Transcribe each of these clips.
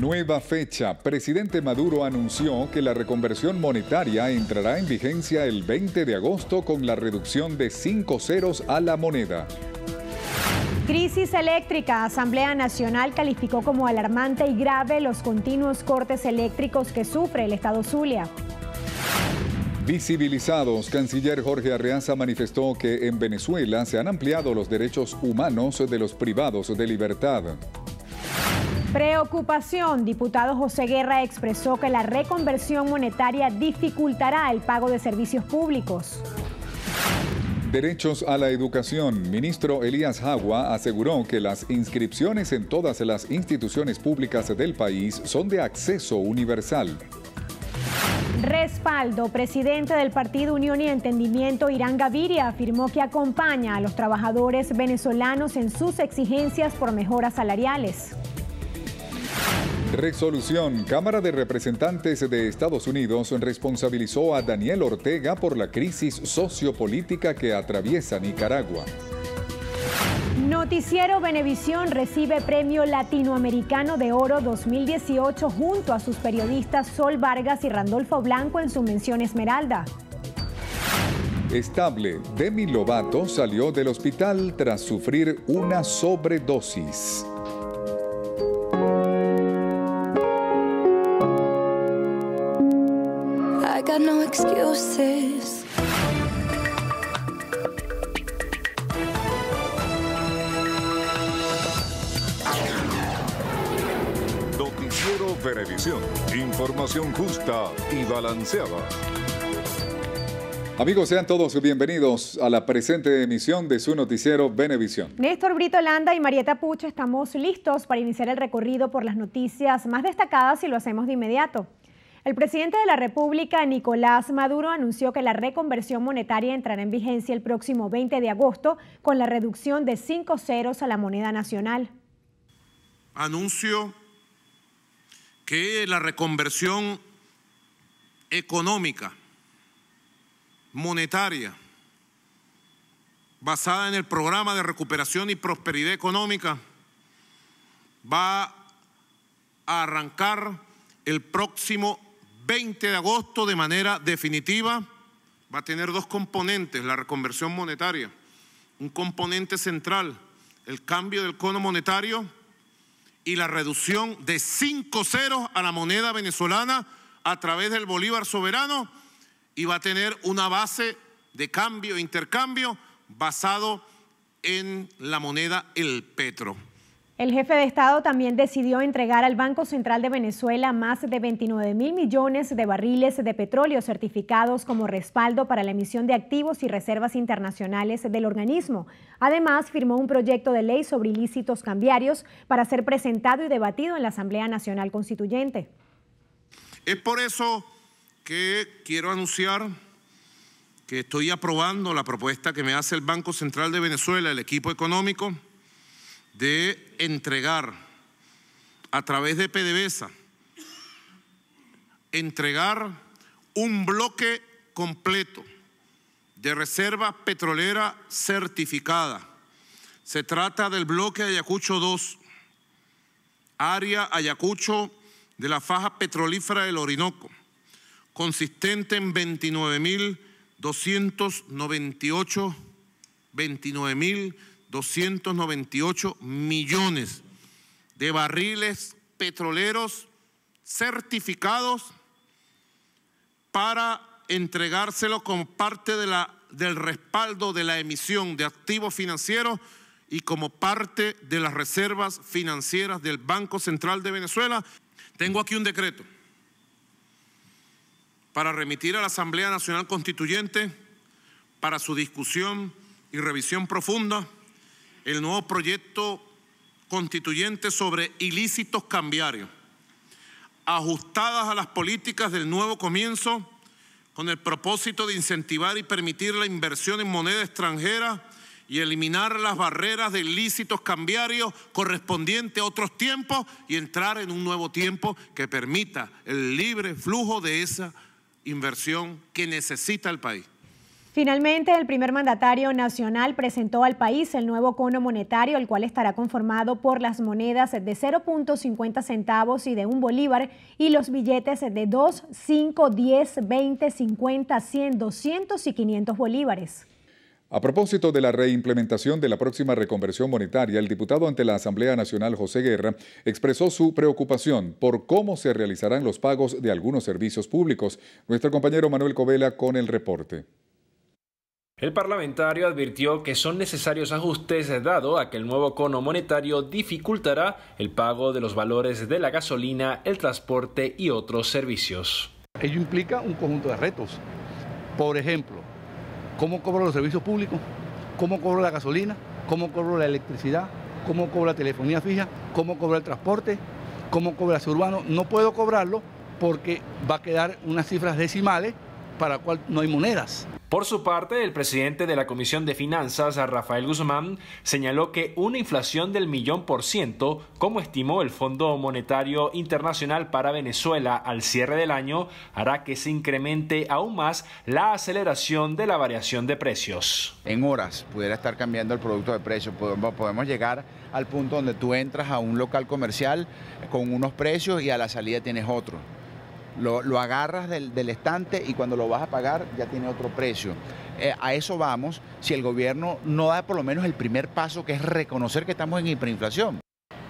Nueva fecha. Presidente Maduro anunció que la reconversión monetaria entrará en vigencia el 20 de agosto con la reducción de 5 ceros a la moneda. Crisis eléctrica. Asamblea Nacional calificó como alarmante y grave los continuos cortes eléctricos que sufre el Estado Zulia. Visibilizados, canciller Jorge Arreaza manifestó que en Venezuela se han ampliado los derechos humanos de los privados de libertad. Preocupación. Diputado José Guerra expresó que la reconversión monetaria dificultará el pago de servicios públicos. Derechos a la educación. Ministro Elías Jagua aseguró que las inscripciones en todas las instituciones públicas del país son de acceso universal. Respaldo. Presidente del Partido Unión y Entendimiento, Irán Gaviria, afirmó que acompaña a los trabajadores venezolanos en sus exigencias por mejoras salariales. Resolución. Cámara de Representantes de Estados Unidos responsabilizó a Daniel Ortega por la crisis sociopolítica que atraviesa Nicaragua. Noticiero Benevisión recibe Premio Latinoamericano de Oro 2018 junto a sus periodistas Sol Vargas y Randolfo Blanco en su mención Esmeralda. Estable, Demi Lovato salió del hospital tras sufrir una sobredosis. no excuses. Noticiero Venevisión. Información justa y balanceada. Amigos, sean todos bienvenidos a la presente emisión de su noticiero Benevisión. Néstor Brito Landa y Marieta Pucho estamos listos para iniciar el recorrido por las noticias más destacadas y lo hacemos de inmediato. El presidente de la República, Nicolás Maduro, anunció que la reconversión monetaria entrará en vigencia el próximo 20 de agosto con la reducción de cinco ceros a la moneda nacional. Anuncio que la reconversión económica, monetaria, basada en el programa de recuperación y prosperidad económica, va a arrancar el próximo 20 de agosto de manera definitiva va a tener dos componentes, la reconversión monetaria, un componente central, el cambio del cono monetario y la reducción de cinco ceros a la moneda venezolana a través del Bolívar soberano y va a tener una base de cambio, e intercambio basado en la moneda el petro. El jefe de Estado también decidió entregar al Banco Central de Venezuela más de 29 mil millones de barriles de petróleo certificados como respaldo para la emisión de activos y reservas internacionales del organismo. Además, firmó un proyecto de ley sobre ilícitos cambiarios para ser presentado y debatido en la Asamblea Nacional Constituyente. Es por eso que quiero anunciar que estoy aprobando la propuesta que me hace el Banco Central de Venezuela, el equipo económico de entregar a través de PDVSA, entregar un bloque completo de reserva petrolera certificada. Se trata del bloque Ayacucho 2, área Ayacucho de la faja petrolífera del Orinoco, consistente en 29.298 29.000 298 millones de barriles petroleros certificados para entregárselo como parte de la, del respaldo de la emisión de activos financieros y como parte de las reservas financieras del Banco Central de Venezuela. Tengo aquí un decreto para remitir a la Asamblea Nacional Constituyente para su discusión y revisión profunda el nuevo proyecto constituyente sobre ilícitos cambiarios, ajustadas a las políticas del nuevo comienzo con el propósito de incentivar y permitir la inversión en moneda extranjera y eliminar las barreras de ilícitos cambiarios correspondientes a otros tiempos y entrar en un nuevo tiempo que permita el libre flujo de esa inversión que necesita el país. Finalmente, el primer mandatario nacional presentó al país el nuevo cono monetario, el cual estará conformado por las monedas de 0.50 centavos y de un bolívar y los billetes de 2, 5, 10, 20, 50, 100, 200 y 500 bolívares. A propósito de la reimplementación de la próxima reconversión monetaria, el diputado ante la Asamblea Nacional José Guerra expresó su preocupación por cómo se realizarán los pagos de algunos servicios públicos. Nuestro compañero Manuel Covela con el reporte. El parlamentario advirtió que son necesarios ajustes dado a que el nuevo cono monetario dificultará el pago de los valores de la gasolina, el transporte y otros servicios. Ello implica un conjunto de retos. Por ejemplo, ¿cómo cobro los servicios públicos? ¿Cómo cobro la gasolina? ¿Cómo cobro la electricidad? ¿Cómo cobro la telefonía fija? ¿Cómo cobro el transporte? ¿Cómo cobro el urbano? No puedo cobrarlo porque va a quedar unas cifras decimales para cual no hay monedas. Por su parte, el presidente de la Comisión de Finanzas, Rafael Guzmán, señaló que una inflación del millón por ciento, como estimó el Fondo Monetario Internacional para Venezuela al cierre del año, hará que se incremente aún más la aceleración de la variación de precios. En horas pudiera estar cambiando el producto de precios. podemos llegar al punto donde tú entras a un local comercial con unos precios y a la salida tienes otro. Lo, agarras del, estante y cuando lo vas a pagar ya tiene otro precio. Eh, a eso vamos si el gobierno no da por lo menos el primer paso que es reconocer que estamos en hiperinflación.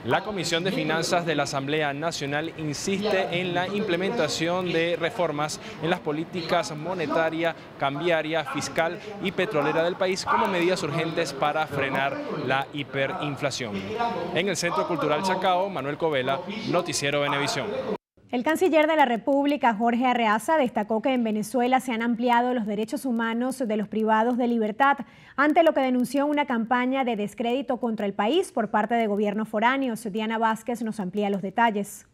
La Comisión de Finanzas de la Asamblea Nacional insiste en la implementación de reformas en las políticas monetaria, cambiaria, fiscal y petrolera del país como medidas urgentes para frenar la hiperinflación. En el Centro Cultural Chacao, Manuel Covela, Noticiero Venevisión. El canciller de la República, Jorge Arreaza, destacó que en Venezuela se han ampliado los derechos humanos de los privados de libertad, ante lo que denunció una campaña de descrédito contra el país por parte de gobiernos foráneos. Diana Vázquez nos amplía los detalles.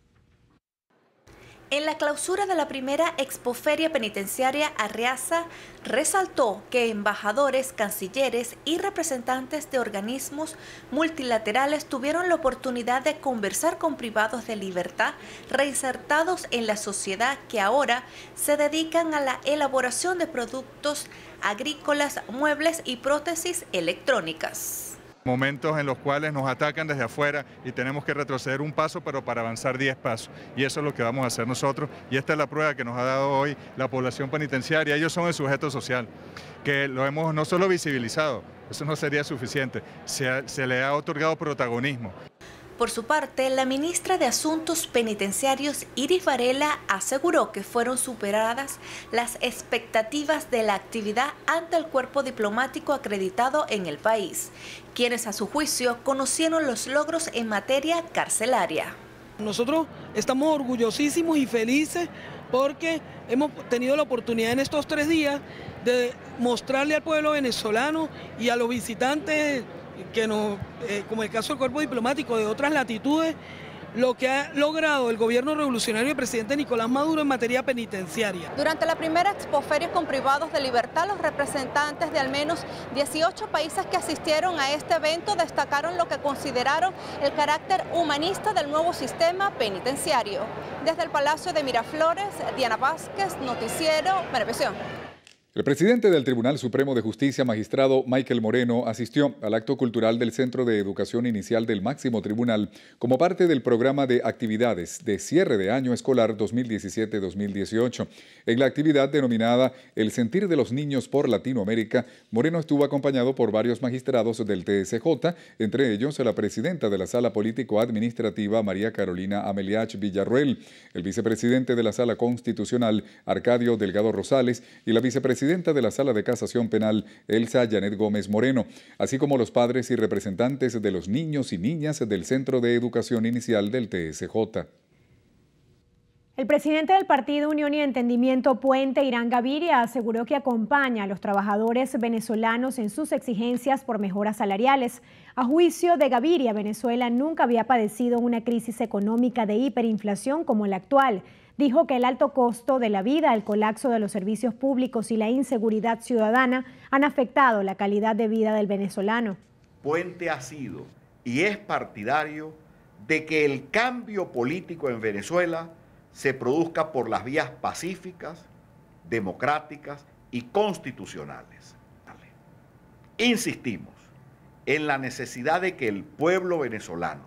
En la clausura de la primera expoferia penitenciaria Arriaza resaltó que embajadores, cancilleres y representantes de organismos multilaterales tuvieron la oportunidad de conversar con privados de libertad reinsertados en la sociedad que ahora se dedican a la elaboración de productos agrícolas, muebles y prótesis electrónicas. Momentos en los cuales nos atacan desde afuera y tenemos que retroceder un paso, pero para avanzar 10 pasos. Y eso es lo que vamos a hacer nosotros. Y esta es la prueba que nos ha dado hoy la población penitenciaria. Ellos son el sujeto social, que lo hemos no solo visibilizado, eso no sería suficiente, se, se le ha otorgado protagonismo. Por su parte, la ministra de Asuntos Penitenciarios Iris Varela aseguró que fueron superadas las expectativas de la actividad ante el cuerpo diplomático acreditado en el país, quienes a su juicio conocieron los logros en materia carcelaria. Nosotros estamos orgullosísimos y felices porque hemos tenido la oportunidad en estos tres días de mostrarle al pueblo venezolano y a los visitantes que no eh, como el caso del cuerpo diplomático de otras latitudes, lo que ha logrado el gobierno revolucionario del presidente Nicolás Maduro en materia penitenciaria. Durante la primera expoferia con privados de libertad, los representantes de al menos 18 países que asistieron a este evento destacaron lo que consideraron el carácter humanista del nuevo sistema penitenciario. Desde el Palacio de Miraflores, Diana Vázquez, Noticiero, Venevisión. El presidente del Tribunal Supremo de Justicia, magistrado Michael Moreno, asistió al acto cultural del Centro de Educación Inicial del Máximo Tribunal como parte del programa de actividades de cierre de año escolar 2017-2018. En la actividad denominada El sentir de los niños por Latinoamérica, Moreno estuvo acompañado por varios magistrados del TSJ, entre ellos la presidenta de la Sala Político-Administrativa, María Carolina Ameliach Villarruel, el vicepresidente de la Sala Constitucional, Arcadio Delgado Rosales, y la vicepresidenta presidenta de la Sala de Casación Penal, Elsa Janet Gómez Moreno, así como los padres y representantes de los niños y niñas del Centro de Educación Inicial del TSJ. El presidente del Partido Unión y Entendimiento Puente, Irán Gaviria, aseguró que acompaña a los trabajadores venezolanos en sus exigencias por mejoras salariales. A juicio de Gaviria, Venezuela nunca había padecido una crisis económica de hiperinflación como la actual dijo que el alto costo de la vida, el colapso de los servicios públicos y la inseguridad ciudadana han afectado la calidad de vida del venezolano. Puente ha sido y es partidario de que el cambio político en Venezuela se produzca por las vías pacíficas, democráticas y constitucionales. Insistimos en la necesidad de que el pueblo venezolano,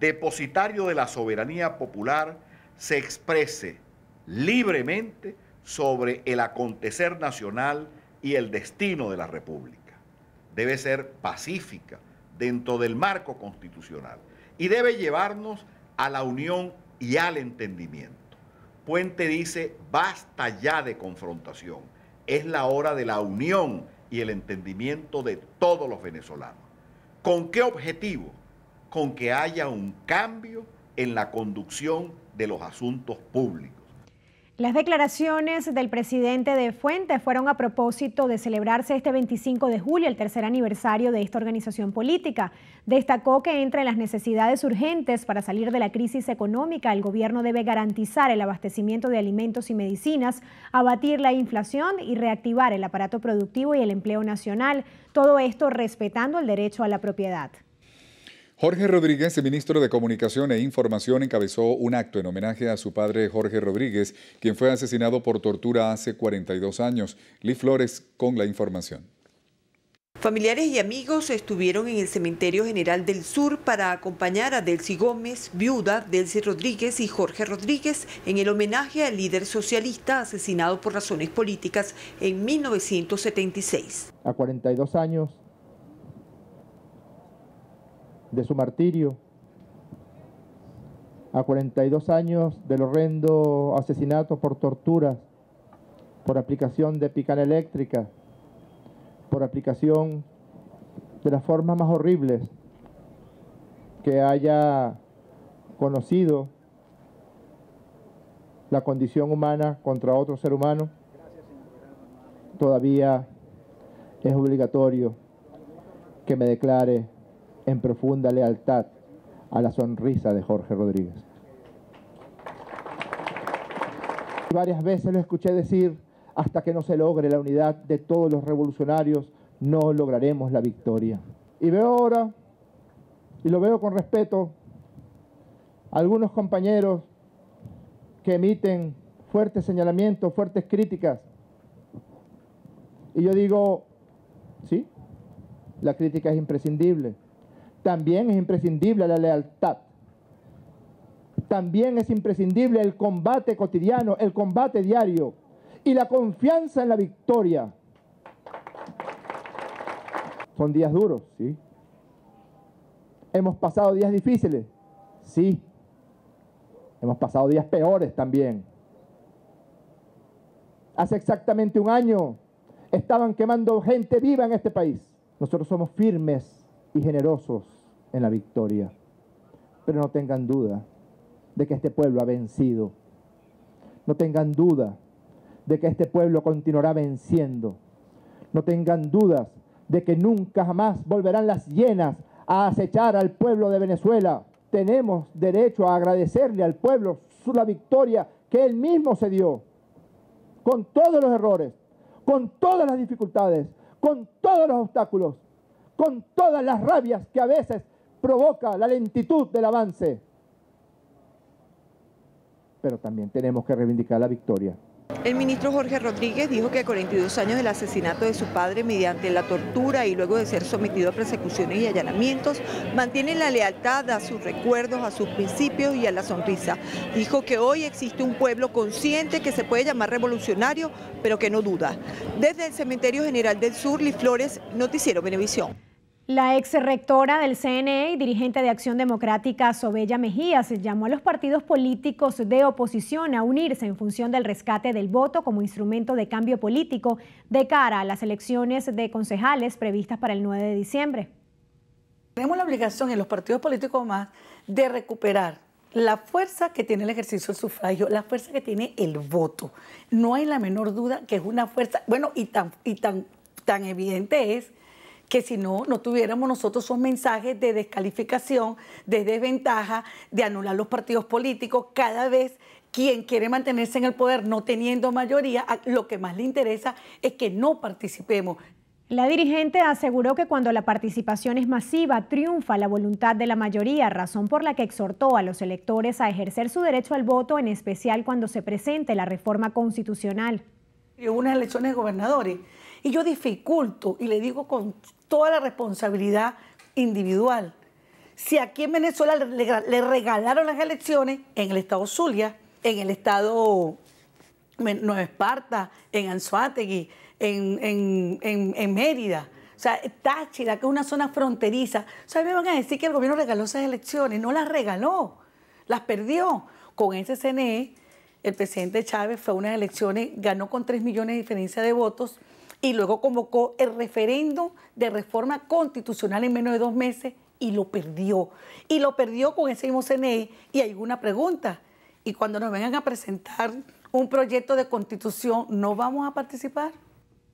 depositario de la soberanía popular, se exprese libremente sobre el acontecer nacional y el destino de la República. Debe ser pacífica dentro del marco constitucional y debe llevarnos a la unión y al entendimiento. Puente dice, basta ya de confrontación, es la hora de la unión y el entendimiento de todos los venezolanos. ¿Con qué objetivo? Con que haya un cambio en la conducción de los asuntos públicos. Las declaraciones del presidente de Fuentes fueron a propósito de celebrarse este 25 de julio, el tercer aniversario de esta organización política. Destacó que entre las necesidades urgentes para salir de la crisis económica, el gobierno debe garantizar el abastecimiento de alimentos y medicinas, abatir la inflación y reactivar el aparato productivo y el empleo nacional, todo esto respetando el derecho a la propiedad. Jorge Rodríguez, ministro de Comunicación e Información, encabezó un acto en homenaje a su padre Jorge Rodríguez, quien fue asesinado por tortura hace 42 años. Liz Flores con la información. Familiares y amigos estuvieron en el Cementerio General del Sur para acompañar a Delcy Gómez, viuda, Delcy Rodríguez y Jorge Rodríguez en el homenaje al líder socialista asesinado por razones políticas en 1976. A 42 años de su martirio, a 42 años del horrendo asesinato por torturas, por aplicación de picana eléctrica, por aplicación de las formas más horribles que haya conocido la condición humana contra otro ser humano, todavía es obligatorio que me declare en profunda lealtad a la sonrisa de Jorge Rodríguez. Varias veces lo escuché decir, hasta que no se logre la unidad de todos los revolucionarios, no lograremos la victoria. Y veo ahora, y lo veo con respeto, algunos compañeros que emiten fuertes señalamientos, fuertes críticas. Y yo digo, sí, la crítica es imprescindible, también es imprescindible la lealtad. También es imprescindible el combate cotidiano, el combate diario y la confianza en la victoria. Son días duros, sí. Hemos pasado días difíciles, sí. Hemos pasado días peores también. Hace exactamente un año estaban quemando gente viva en este país. Nosotros somos firmes y generosos en la victoria. Pero no tengan duda de que este pueblo ha vencido. No tengan duda de que este pueblo continuará venciendo. No tengan dudas de que nunca jamás volverán las llenas a acechar al pueblo de Venezuela. Tenemos derecho a agradecerle al pueblo la victoria que él mismo se dio, con todos los errores, con todas las dificultades, con todos los obstáculos, con todas las rabias que a veces provoca la lentitud del avance. Pero también tenemos que reivindicar la victoria. El ministro Jorge Rodríguez dijo que a 42 años del asesinato de su padre mediante la tortura y luego de ser sometido a persecuciones y allanamientos, mantiene la lealtad a sus recuerdos, a sus principios y a la sonrisa. Dijo que hoy existe un pueblo consciente que se puede llamar revolucionario, pero que no duda. Desde el Cementerio General del Sur, Liflores, Flores, Noticiero Benevisión. La ex rectora del CNE y dirigente de Acción Democrática, Sobella Mejías, llamó a los partidos políticos de oposición a unirse en función del rescate del voto como instrumento de cambio político de cara a las elecciones de concejales previstas para el 9 de diciembre. Tenemos la obligación en los partidos políticos más de recuperar la fuerza que tiene el ejercicio del sufragio, la fuerza que tiene el voto. No hay la menor duda que es una fuerza, bueno, y tan, y tan, tan evidente es que si no, no tuviéramos nosotros esos mensajes de descalificación, de desventaja, de anular los partidos políticos cada vez quien quiere mantenerse en el poder no teniendo mayoría, lo que más le interesa es que no participemos. La dirigente aseguró que cuando la participación es masiva, triunfa la voluntad de la mayoría, razón por la que exhortó a los electores a ejercer su derecho al voto, en especial cuando se presente la reforma constitucional. Hubo unas elecciones de gobernadores y yo dificulto y le digo con toda la responsabilidad individual. Si aquí en Venezuela le, regalaron las elecciones, en el estado Zulia, en el estado Nueva Esparta, en Anzuategui, en, en, Mérida, o sea, Táchira, que es una zona fronteriza. O sea, me van a decir que el gobierno regaló esas elecciones. No las regaló, las perdió. Con ese CNE, el presidente Chávez fue a unas elecciones, ganó con 3 millones de diferencia de votos y luego convocó el referéndum de reforma constitucional en menos de dos meses y lo perdió. Y lo perdió con ese mismo CNE. Y hay una pregunta. Y cuando nos vengan a presentar un proyecto de constitución, ¿no vamos a participar?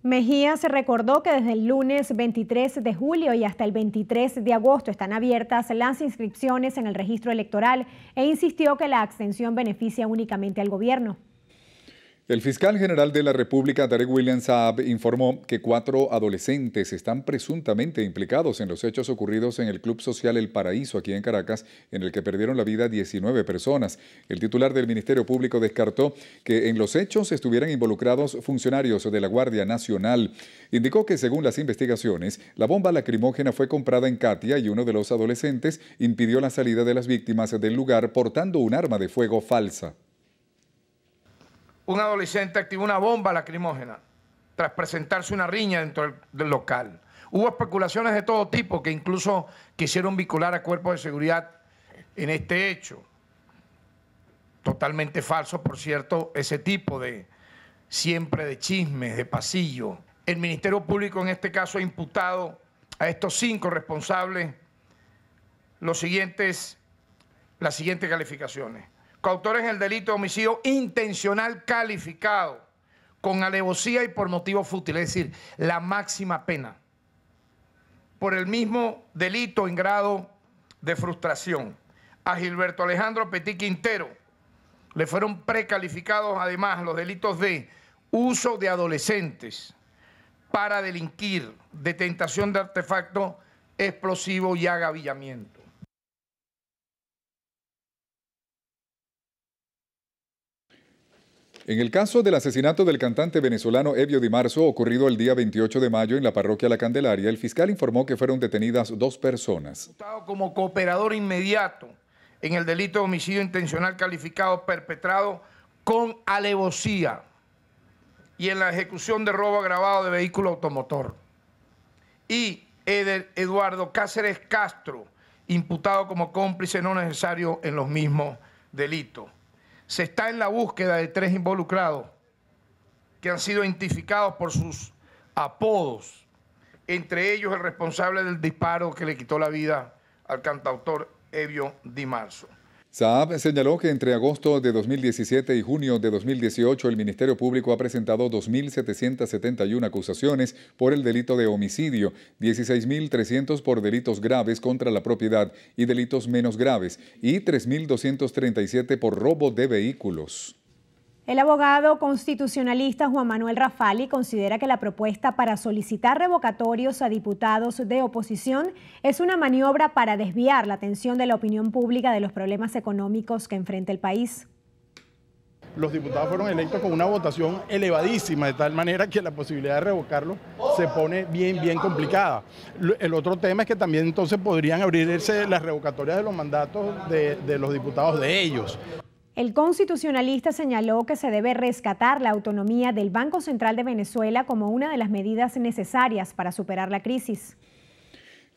Mejía se recordó que desde el lunes 23 de julio y hasta el 23 de agosto están abiertas las inscripciones en el registro electoral e insistió que la abstención beneficia únicamente al gobierno. El fiscal general de la República, Derek William Saab, informó que cuatro adolescentes están presuntamente implicados en los hechos ocurridos en el Club Social El Paraíso, aquí en Caracas, en el que perdieron la vida 19 personas. El titular del Ministerio Público descartó que en los hechos estuvieran involucrados funcionarios de la Guardia Nacional. Indicó que, según las investigaciones, la bomba lacrimógena fue comprada en Katia y uno de los adolescentes impidió la salida de las víctimas del lugar portando un arma de fuego falsa un adolescente activó una bomba lacrimógena tras presentarse una riña dentro del local. Hubo especulaciones de todo tipo que incluso quisieron vincular a cuerpos de seguridad en este hecho. Totalmente falso, por cierto, ese tipo de siempre de chismes, de pasillo. El Ministerio Público en este caso ha imputado a estos cinco responsables las siguientes calificaciones coautores en el delito de homicidio intencional calificado con alevosía y por motivo fútil, es decir, la máxima pena por el mismo delito en grado de frustración. A Gilberto Alejandro Petit Quintero le fueron precalificados además los delitos de uso de adolescentes para delinquir, de tentación de artefacto explosivo y agavillamiento. En el caso del asesinato del cantante venezolano Evio Di Marzo, ocurrido el día 28 de mayo en la parroquia La Candelaria, el fiscal informó que fueron detenidas dos personas. Como cooperador inmediato en el delito de homicidio intencional calificado perpetrado con alevosía y en la ejecución de robo agravado de vehículo automotor. Y Eduardo Cáceres Castro, imputado como cómplice no necesario en los mismos delitos. Se está en la búsqueda de tres involucrados que han sido identificados por sus apodos, entre ellos el responsable del disparo que le quitó la vida al cantautor Evio Di Marzo. Saab señaló que entre agosto de 2017 y junio de 2018 el Ministerio Público ha presentado 2.771 acusaciones por el delito de homicidio, 16.300 por delitos graves contra la propiedad y delitos menos graves y 3.237 por robo de vehículos. El abogado constitucionalista Juan Manuel Rafali considera que la propuesta para solicitar revocatorios a diputados de oposición es una maniobra para desviar la atención de la opinión pública de los problemas económicos que enfrenta el país. Los diputados fueron electos con una votación elevadísima, de tal manera que la posibilidad de revocarlo se pone bien, bien complicada. El otro tema es que también entonces podrían abrirse las revocatorias de los mandatos de, de los diputados de ellos. El constitucionalista señaló que se debe rescatar la autonomía del Banco Central de Venezuela como una de las medidas necesarias para superar la crisis.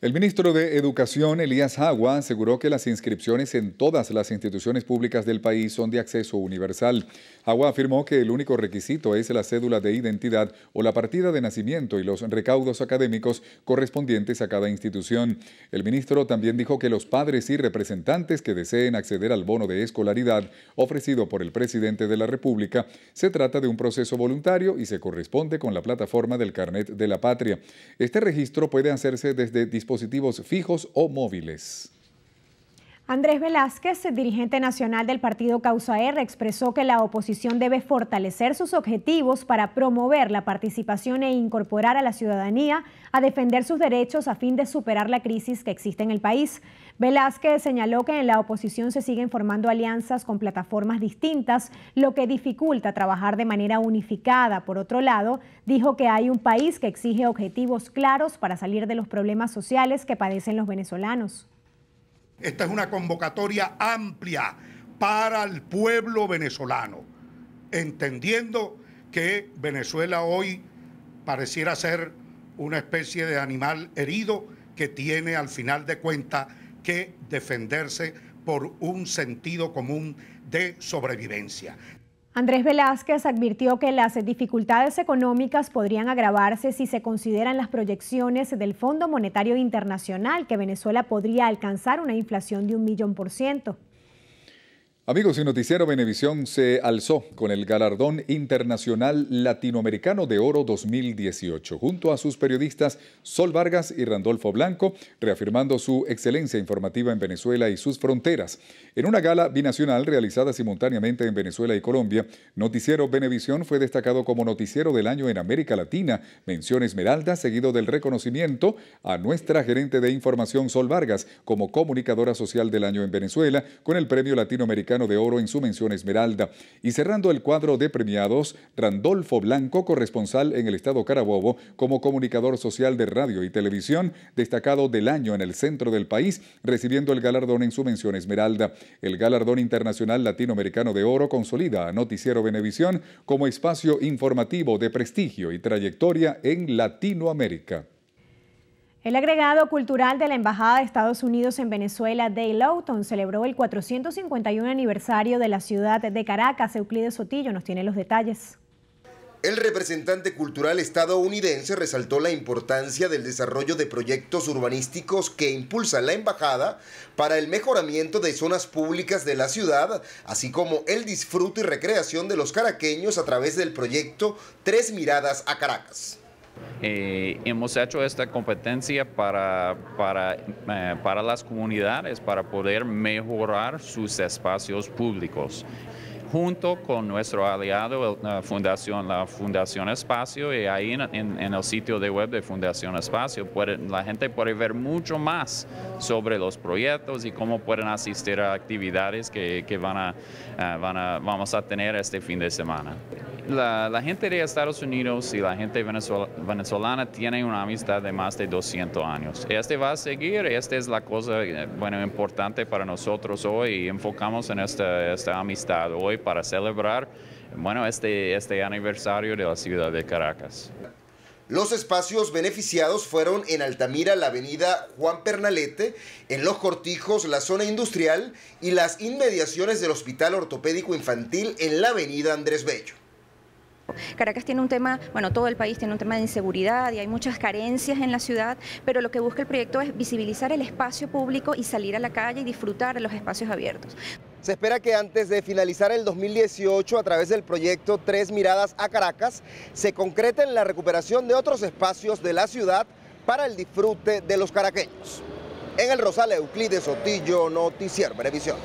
El ministro de Educación, Elías Agua, aseguró que las inscripciones en todas las instituciones públicas del país son de acceso universal. Agua afirmó que el único requisito es la cédula de identidad o la partida de nacimiento y los recaudos académicos correspondientes a cada institución. El ministro también dijo que los padres y representantes que deseen acceder al bono de escolaridad ofrecido por el presidente de la República se trata de un proceso voluntario y se corresponde con la plataforma del Carnet de la Patria. Este registro puede hacerse desde fijos o móviles. Andrés Velázquez, dirigente nacional del partido Causa R, expresó que la oposición debe fortalecer sus objetivos para promover la participación e incorporar a la ciudadanía a defender sus derechos a fin de superar la crisis que existe en el país. Velázquez señaló que en la oposición se siguen formando alianzas con plataformas distintas, lo que dificulta trabajar de manera unificada. Por otro lado, dijo que hay un país que exige objetivos claros para salir de los problemas sociales que padecen los venezolanos. Esta es una convocatoria amplia para el pueblo venezolano, entendiendo que Venezuela hoy pareciera ser una especie de animal herido que tiene al final de cuentas que defenderse por un sentido común de sobrevivencia. Andrés Velázquez advirtió que las dificultades económicas podrían agravarse si se consideran las proyecciones del Fondo Monetario Internacional que Venezuela podría alcanzar una inflación de un millón por ciento. Amigos, el noticiero Benevisión se alzó con el galardón internacional latinoamericano de oro 2018, junto a sus periodistas Sol Vargas y Randolfo Blanco, reafirmando su excelencia informativa en Venezuela y sus fronteras. En una gala binacional realizada simultáneamente en Venezuela y Colombia, Noticiero Benevisión fue destacado como Noticiero del Año en América Latina, mención Esmeralda, seguido del reconocimiento a nuestra gerente de información Sol Vargas como comunicadora social del año en Venezuela, con el premio latinoamericano de Oro en su mención Esmeralda. Y cerrando el cuadro de premiados, Randolfo Blanco, corresponsal en el estado Carabobo, como comunicador social de radio y televisión, destacado del año en el centro del país, recibiendo el galardón en su mención Esmeralda. El galardón internacional latinoamericano de oro consolida a Noticiero venevisión como espacio informativo de prestigio y trayectoria en Latinoamérica. El agregado cultural de la Embajada de Estados Unidos en Venezuela, Dale Lawton, celebró el 451 aniversario de la ciudad de Caracas. Euclides Sotillo nos tiene los detalles. El representante cultural estadounidense resaltó la importancia del desarrollo de proyectos urbanísticos que impulsa la embajada para el mejoramiento de zonas públicas de la ciudad, así como el disfrute y recreación de los caraqueños a través del proyecto Tres Miradas a Caracas. Eh, hemos hecho esta competencia para, eh, para las comunidades, para poder mejorar sus espacios públicos junto con nuestro aliado, la Fundación, la Fundación Espacio, y ahí en, el sitio de web de Fundación Espacio la gente puede ver mucho más sobre los proyectos y cómo pueden asistir a actividades que, que van, a, eh, van a, vamos a tener este fin de semana. La, gente de Estados Unidos y la gente venezolana, tienen una amistad de más de 200 años. Este va a seguir, esta es la cosa eh, bueno, importante para nosotros hoy y enfocamos en esta, esta amistad hoy para celebrar bueno, este, este aniversario de la ciudad de Caracas. Los espacios beneficiados fueron en Altamira la avenida Juan Pernalete, en Los Cortijos la zona industrial y las inmediaciones del Hospital Ortopédico Infantil en la avenida Andrés Bello. Caracas tiene un tema, bueno, todo el país tiene un tema de inseguridad y hay muchas carencias en la ciudad, pero lo que busca el proyecto es visibilizar el espacio público y salir a la calle y disfrutar de los espacios abiertos. Se espera que antes de finalizar el 2018, a través del proyecto Tres Miradas a Caracas, se en la recuperación de otros espacios de la ciudad para el disfrute de los caraqueños. En el Rosal, Euclides Sotillo, Noticiero Brevisión.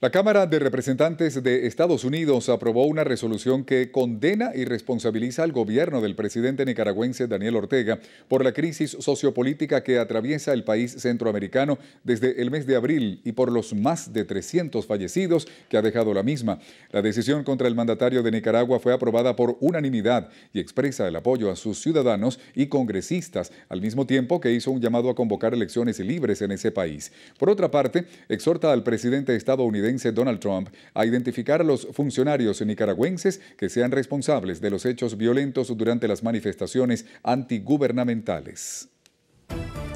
La Cámara de Representantes de Estados Unidos aprobó una resolución que condena y responsabiliza al gobierno del presidente nicaragüense Daniel Ortega por la crisis sociopolítica que atraviesa el país centroamericano desde el mes de abril y por los más de 300 fallecidos que ha dejado la misma. La decisión contra el mandatario de Nicaragua fue aprobada por unanimidad y expresa el apoyo a sus ciudadanos y congresistas, al mismo tiempo que hizo un llamado a convocar elecciones libres en ese país. Por otra parte, exhorta al presidente estadounidense Donald Trump a identificar a los funcionarios nicaragüenses que sean responsables de los hechos violentos durante las manifestaciones antigubernamentales.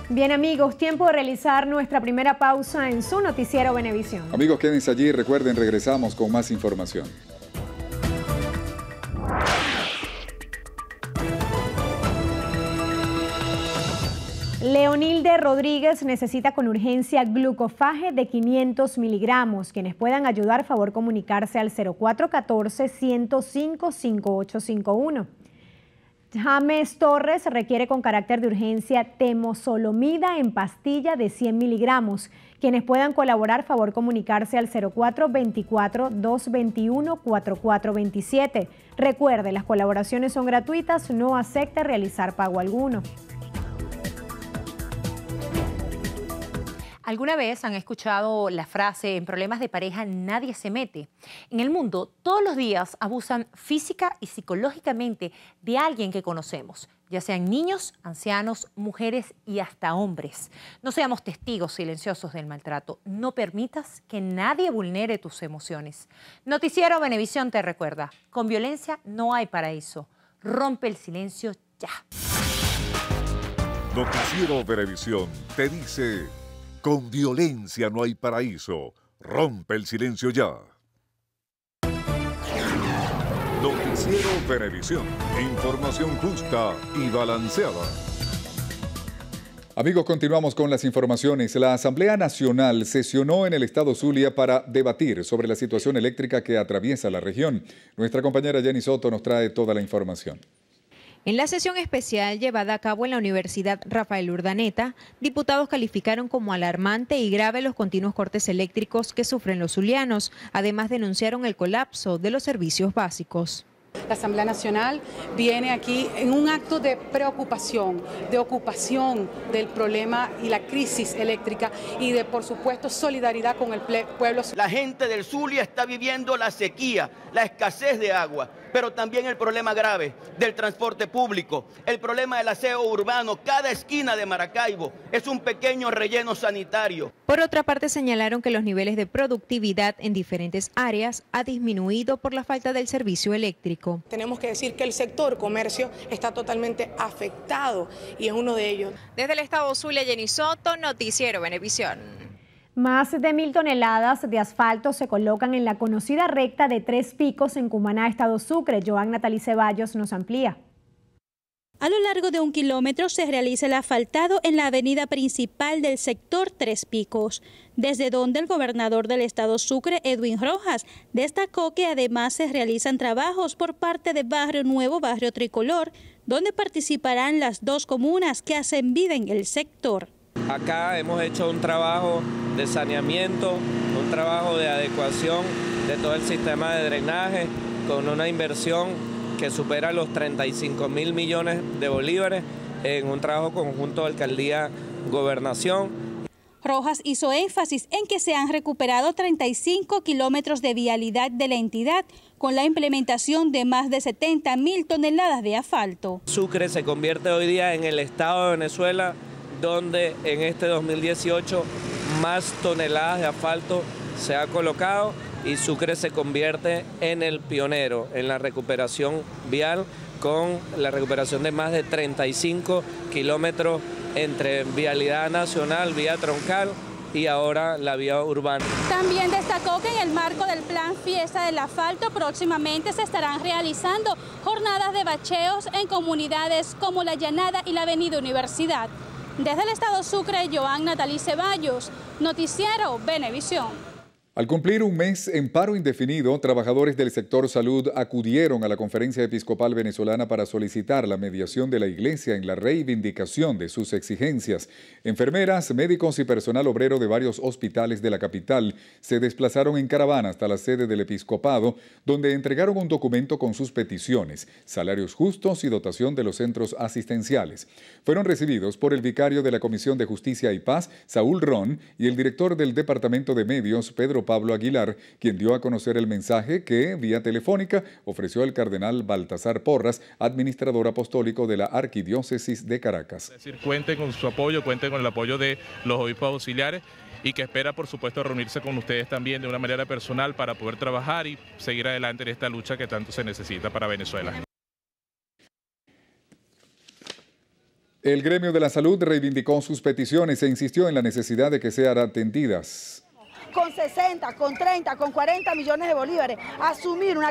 Bien amigos, tiempo de realizar nuestra primera pausa en su noticiero Benevisión. Amigos, quédense allí y recuerden, regresamos con más información. Leonilde Rodríguez necesita con urgencia glucofaje de 500 miligramos. Quienes puedan ayudar, favor comunicarse al 0414-105-5851. James Torres requiere con carácter de urgencia temosolomida en pastilla de 100 miligramos. Quienes puedan colaborar, favor comunicarse al 0424-221-4427. Recuerde, las colaboraciones son gratuitas, no acepta realizar pago alguno. ¿Alguna vez han escuchado la frase, en problemas de pareja nadie se mete? En el mundo, todos los días abusan física y psicológicamente de alguien que conocemos, ya sean niños, ancianos, mujeres y hasta hombres. No seamos testigos silenciosos del maltrato. No permitas que nadie vulnere tus emociones. Noticiero Benevisión te recuerda, con violencia no hay paraíso. Rompe el silencio ya. Noticiero Benevisión te dice... Con violencia no hay paraíso. Rompe el silencio ya. Noticiero Televisión. Información justa y balanceada. Amigos, continuamos con las informaciones. La Asamblea Nacional sesionó en el Estado Zulia para debatir sobre la situación eléctrica que atraviesa la región. Nuestra compañera Jenny Soto nos trae toda la información. En la sesión especial llevada a cabo en la Universidad Rafael Urdaneta, diputados calificaron como alarmante y grave los continuos cortes eléctricos que sufren los zulianos. Además denunciaron el colapso de los servicios básicos. La Asamblea Nacional viene aquí en un acto de preocupación, de ocupación del problema y la crisis eléctrica y de, por supuesto, solidaridad con el pueblo. La gente del Zulia está viviendo la sequía, la escasez de agua pero también el problema grave del transporte público, el problema del aseo urbano. Cada esquina de Maracaibo es un pequeño relleno sanitario. Por otra parte, señalaron que los niveles de productividad en diferentes áreas ha disminuido por la falta del servicio eléctrico. Tenemos que decir que el sector comercio está totalmente afectado y es uno de ellos. Desde el Estado Zulia, Jenny Soto, Noticiero Venevisión. Más de mil toneladas de asfalto se colocan en la conocida recta de Tres Picos en Cumaná, Estado Sucre. Joan Natalie Ceballos nos amplía. A lo largo de un kilómetro se realiza el asfaltado en la avenida principal del sector Tres Picos, desde donde el gobernador del estado Sucre, Edwin Rojas, destacó que además se realizan trabajos por parte de Barrio Nuevo, Barrio Tricolor, donde participarán las dos comunas que hacen vida en el sector. Acá hemos hecho un trabajo de saneamiento, un trabajo de adecuación de todo el sistema de drenaje con una inversión que supera los 35 mil millones de bolívares en un trabajo conjunto de alcaldía-gobernación. Rojas hizo énfasis en que se han recuperado 35 kilómetros de vialidad de la entidad con la implementación de más de 70 mil toneladas de asfalto. Sucre se convierte hoy día en el estado de Venezuela donde en este 2018 más toneladas de asfalto se ha colocado y Sucre se convierte en el pionero en la recuperación vial con la recuperación de más de 35 kilómetros entre vialidad nacional, vía troncal y ahora la vía urbana. También destacó que en el marco del plan Fiesta del Asfalto próximamente se estarán realizando jornadas de bacheos en comunidades como La Llanada y la Avenida Universidad. Desde el Estado Sucre, Joan Natalí Ceballos, Noticiero Venevisión. Al cumplir un mes en paro indefinido, trabajadores del sector salud acudieron a la Conferencia Episcopal Venezolana para solicitar la mediación de la Iglesia en la reivindicación de sus exigencias. Enfermeras, médicos y personal obrero de varios hospitales de la capital se desplazaron en caravana hasta la sede del episcopado, donde entregaron un documento con sus peticiones, salarios justos y dotación de los centros asistenciales. Fueron recibidos por el vicario de la Comisión de Justicia y Paz, Saúl Ron, y el director del Departamento de Medios, Pedro Pablo Aguilar, quien dio a conocer el mensaje que, vía telefónica, ofreció el cardenal Baltasar Porras, administrador apostólico de la Arquidiócesis de Caracas. decir, con su apoyo, cuente con el apoyo de los obispos auxiliares y que espera, por supuesto, reunirse con ustedes también de una manera personal para poder trabajar y seguir adelante en esta lucha que tanto se necesita para Venezuela. El gremio de la salud reivindicó sus peticiones e insistió en la necesidad de que sean atendidas con 60, con 30, con 40 millones de bolívares, asumir una,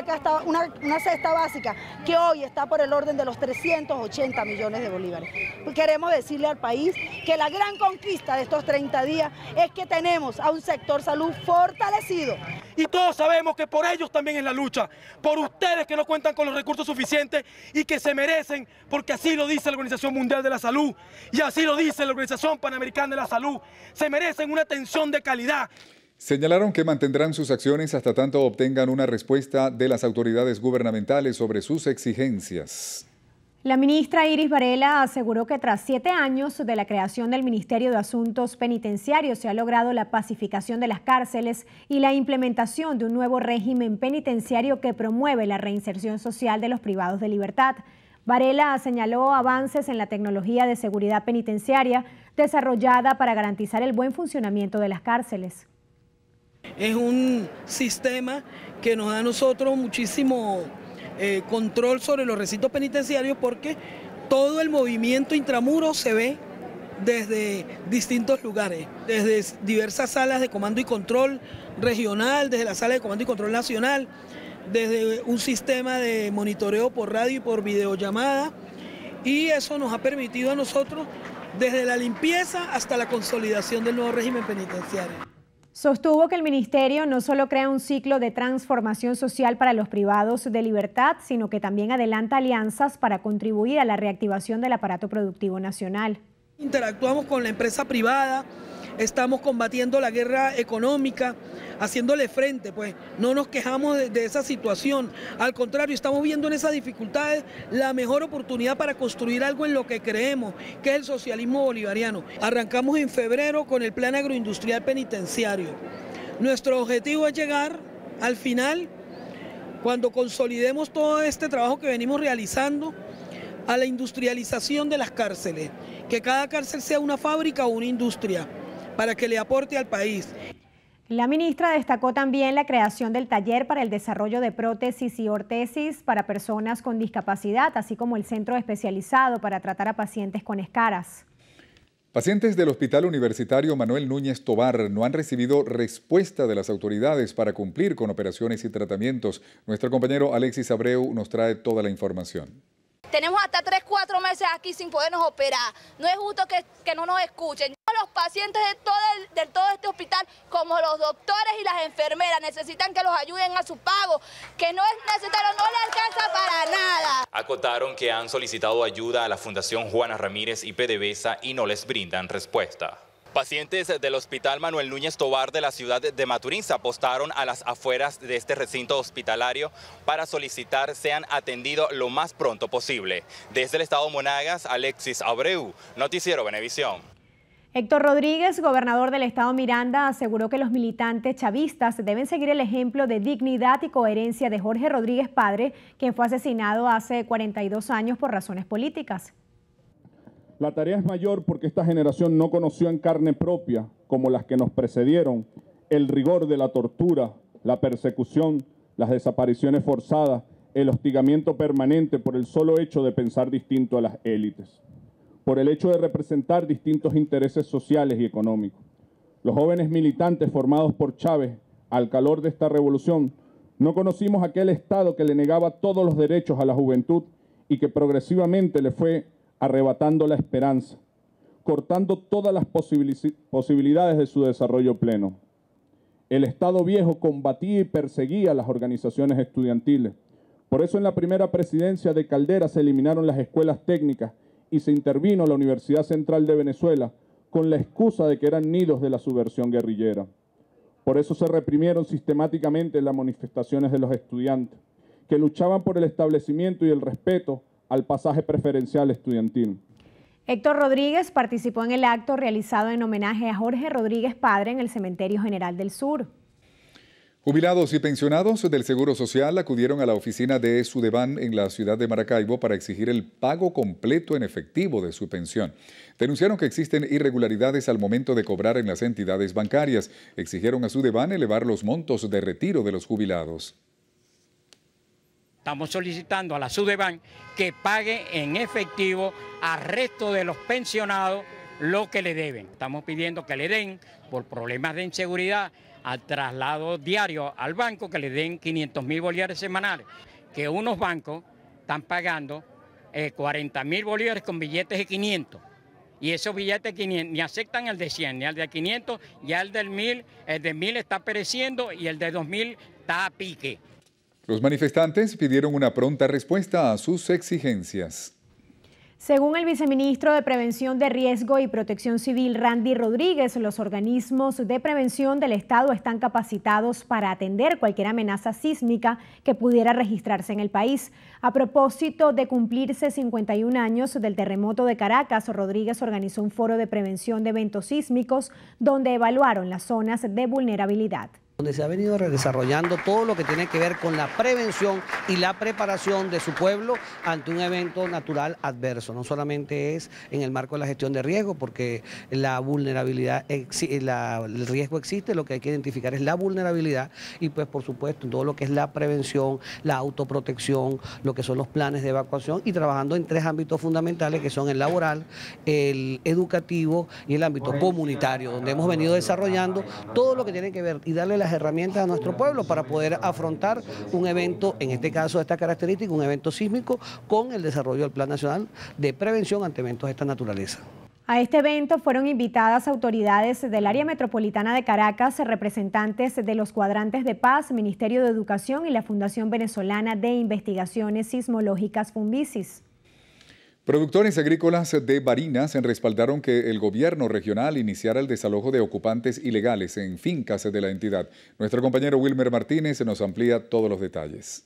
cesta básica que hoy está por el orden de los 380 millones de bolívares. Queremos decirle al país que la gran conquista de estos 30 días es que tenemos a un sector salud fortalecido. Y todos sabemos que por ellos también es la lucha, por ustedes que no cuentan con los recursos suficientes y que se merecen, porque así lo dice la Organización Mundial de la Salud y así lo dice la Organización Panamericana de la Salud. Se merecen una atención de calidad. Señalaron que mantendrán sus acciones hasta tanto obtengan una respuesta de las autoridades gubernamentales sobre sus exigencias. La ministra Iris Varela aseguró que tras siete años de la creación del Ministerio de Asuntos Penitenciarios se ha logrado la pacificación de las cárceles y la implementación de un nuevo régimen penitenciario que promueve la reinserción social de los privados de libertad. Varela señaló avances en la tecnología de seguridad penitenciaria desarrollada para garantizar el buen funcionamiento de las cárceles. Es un sistema que nos da a nosotros muchísimo eh, control sobre los recintos penitenciarios porque todo el movimiento intramuro se ve desde distintos lugares, desde diversas salas de comando y control regional, desde la sala de comando y control nacional, desde un sistema de monitoreo por radio y por videollamada. Y eso nos ha permitido a nosotros, desde la limpieza hasta la consolidación del nuevo régimen penitenciario. Sostuvo que el ministerio no solo crea un ciclo de transformación social para los privados de libertad, sino que también adelanta alianzas para contribuir a la reactivación del aparato productivo nacional. Interactuamos con la empresa privada, estamos combatiendo la guerra económica, haciéndole frente, pues no nos quejamos de, esa situación, al contrario, estamos viendo en esas dificultades la mejor oportunidad para construir algo en lo que creemos, que es el socialismo bolivariano. Arrancamos en febrero con el plan agroindustrial penitenciario. Nuestro objetivo es llegar al final, cuando consolidemos todo este trabajo que venimos realizando, a la industrialización de las cárceles, que cada cárcel sea una fábrica o una industria para que le aporte al país. La ministra destacó también la creación del taller para el desarrollo de prótesis y ortesis para personas con discapacidad, así como el centro especializado para tratar a pacientes con escaras. Pacientes del Hospital Universitario Manuel Núñez Tovar no han recibido respuesta de las autoridades para cumplir con operaciones y tratamientos. Nuestro compañero Alexis Abreu nos trae toda la información. Tenemos hasta tres, 4 meses aquí sin podernos operar. No es justo que, no nos escuchen. Los pacientes de todo, de todo este hospital, como los doctores y las enfermeras, necesitan que los ayuden a su pago, que no es necesario, no le alcanza para nada. Acotaron que han solicitado ayuda a la Fundación Juana Ramírez y PDVSA y no les brindan respuesta. Pacientes del Hospital Manuel Núñez Tobar de la ciudad de Maturín se apostaron a las afueras de este recinto hospitalario para solicitar sean atendidos lo más pronto posible. Desde el estado Monagas, Alexis Abreu, Noticiero Venevisión. Héctor Rodríguez, gobernador del estado Miranda, aseguró que los militantes chavistas deben seguir el ejemplo de dignidad y coherencia de Jorge Rodríguez Padre, quien fue asesinado hace 42 años por razones políticas. La tarea es mayor porque esta generación no conoció en carne propia, como las que nos precedieron, el rigor de la tortura, la persecución, las desapariciones forzadas, el hostigamiento permanente por el solo hecho de pensar distinto a las élites, por el hecho de representar distintos intereses sociales y económicos. Los jóvenes militantes formados por Chávez al calor de esta revolución, no conocimos aquel Estado que le negaba todos los derechos a la juventud y que progresivamente le fue arrebatando la esperanza, cortando todas las posibilidades de su desarrollo pleno. El Estado viejo combatía y perseguía a las organizaciones estudiantiles. Por eso en la primera presidencia de Caldera se eliminaron las escuelas técnicas y se intervino la Universidad Central de Venezuela con la excusa de que eran nidos de la subversión guerrillera. Por eso se reprimieron sistemáticamente las manifestaciones de los estudiantes, que luchaban por el establecimiento y el respeto al pasaje preferencial estudiantil. Héctor Rodríguez participó en el acto realizado en homenaje a Jorge Rodríguez Padre en el Cementerio General del Sur. Jubilados y pensionados del Seguro Social acudieron a la oficina de Sudeban en la ciudad de Maracaibo para exigir el pago completo en efectivo de su pensión. Denunciaron que existen irregularidades al momento de cobrar en las entidades bancarias. Exigieron a Sudeban elevar los montos de retiro de los jubilados. Estamos solicitando a la Sudeban que pague en efectivo al resto de los pensionados lo que le deben. Estamos pidiendo que le den, por problemas de inseguridad, al traslado diario al banco, que le den 500 mil bolívares semanales. Que unos bancos están pagando 40 eh, mil bolívares con billetes de 500. Y esos billetes de 500, ni aceptan el de 100, ni el de 500, ya el del 1000, el de 1000 está pereciendo y el de 2000 está a pique. Los manifestantes pidieron una pronta respuesta a sus exigencias. Según el viceministro de Prevención de Riesgo y Protección Civil, Randy Rodríguez, los organismos de prevención del Estado están capacitados para atender cualquier amenaza sísmica que pudiera registrarse en el país. A propósito de cumplirse 51 años del terremoto de Caracas, Rodríguez organizó un foro de prevención de eventos sísmicos donde evaluaron las zonas de vulnerabilidad donde se ha venido desarrollando todo lo que tiene que ver con la prevención y la preparación de su pueblo ante un evento natural adverso. No solamente es en el marco de la gestión de riesgo, porque la vulnerabilidad, el riesgo existe, lo que hay que identificar es la vulnerabilidad y pues por supuesto todo lo que es la prevención, la autoprotección, lo que son los planes de evacuación y trabajando en tres ámbitos fundamentales que son el laboral, el educativo y el ámbito comunitario, donde hemos venido desarrollando todo lo que tiene que ver y darle la las herramientas a nuestro pueblo para poder afrontar un evento, en este caso de esta característica, un evento sísmico, con el desarrollo del Plan Nacional de Prevención ante Eventos de esta naturaleza. A este evento fueron invitadas autoridades del área metropolitana de Caracas, representantes de los cuadrantes de paz, Ministerio de Educación y la Fundación Venezolana de Investigaciones Sismológicas Fumbisis. Productores agrícolas de Barinas respaldaron que el gobierno regional iniciara el desalojo de ocupantes ilegales en fincas de la entidad. Nuestro compañero Wilmer Martínez nos amplía todos los detalles.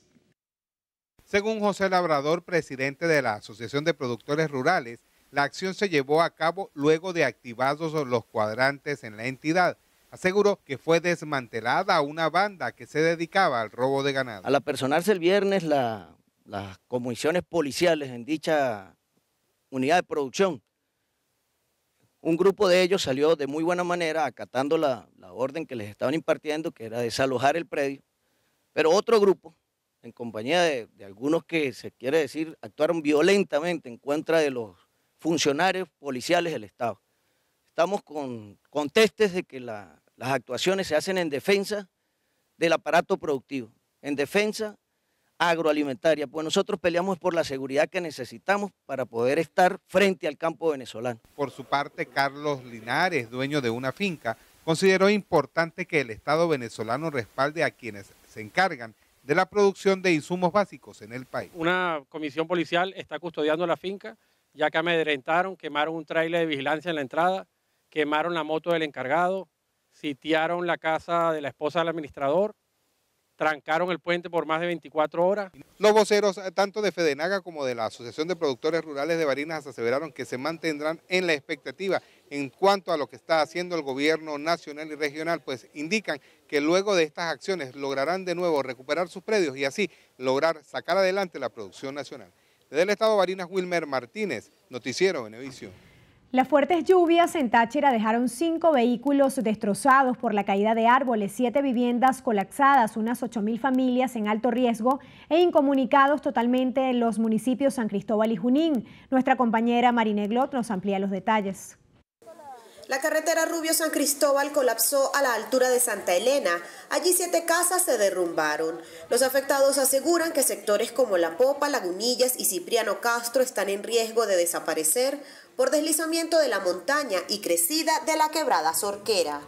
Según José Labrador, presidente de la Asociación de Productores Rurales, la acción se llevó a cabo luego de activados los cuadrantes en la entidad. Aseguró que fue desmantelada una banda que se dedicaba al robo de ganado. Al apersonarse el viernes las comisiones policiales en dicha unidad de producción. Un grupo de ellos salió de muy buena manera acatando la, orden que les estaban impartiendo, que era desalojar el predio, pero otro grupo, en compañía de, algunos que se quiere decir actuaron violentamente en contra de los funcionarios policiales del Estado. Estamos con contestes de que las actuaciones se hacen en defensa del aparato productivo, en defensa agroalimentaria, pues nosotros peleamos por la seguridad que necesitamos para poder estar frente al campo venezolano. Por su parte, Carlos Linares, dueño de una finca, consideró importante que el Estado venezolano respalde a quienes se encargan de la producción de insumos básicos en el país. Una comisión policial está custodiando la finca, ya que amedrentaron, quemaron un trailer de vigilancia en la entrada, quemaron la moto del encargado, sitiaron la casa de la esposa del administrador, trancaron el puente por más de 24 horas. Los voceros eh, tanto de Fedenaga como de la Asociación de Productores Rurales de Barinas aseveraron que se mantendrán en la expectativa en cuanto a lo que está haciendo el gobierno nacional y regional, pues indican que luego de estas acciones lograrán de nuevo recuperar sus predios y así lograr sacar adelante la producción nacional. Desde el Estado de Barinas, Wilmer Martínez, Noticiero Benevisión. Las fuertes lluvias en Táchira dejaron cinco vehículos destrozados por la caída de árboles, siete viviendas colapsadas, unas 8.000 familias en alto riesgo e incomunicados totalmente en los municipios San Cristóbal y Junín. Nuestra compañera Marine Glot nos amplía los detalles. La carretera Rubio San Cristóbal colapsó a la altura de Santa Elena. Allí siete casas se derrumbaron. Los afectados aseguran que sectores como La Popa, Lagunillas y Cipriano Castro están en riesgo de desaparecer por deslizamiento de la montaña y crecida de la quebrada Sorquera.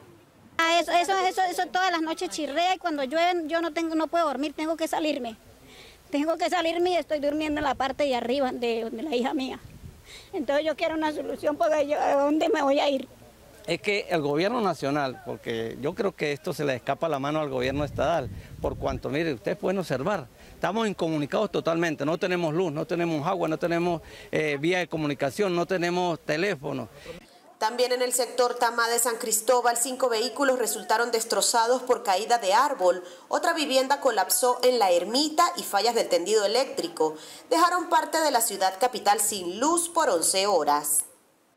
Ah, eso, eso, eso, eso todas las noches chirrea y cuando llueve yo no, tengo, no puedo dormir, tengo que salirme. Tengo que salirme y estoy durmiendo en la parte de arriba de, la hija mía. Entonces yo quiero una solución porque yo, ¿a dónde me voy a ir? es que el gobierno nacional, porque yo creo que esto se le escapa la mano al gobierno estatal, por cuanto, mire, ustedes pueden observar, estamos incomunicados totalmente, no tenemos luz, no tenemos agua, no tenemos eh, vía de comunicación, no tenemos teléfono. También en el sector Tamá de San Cristóbal, cinco vehículos resultaron destrozados por caída de árbol. Otra vivienda colapsó en la ermita y fallas del tendido eléctrico. Dejaron parte de la ciudad capital sin luz por 11 horas.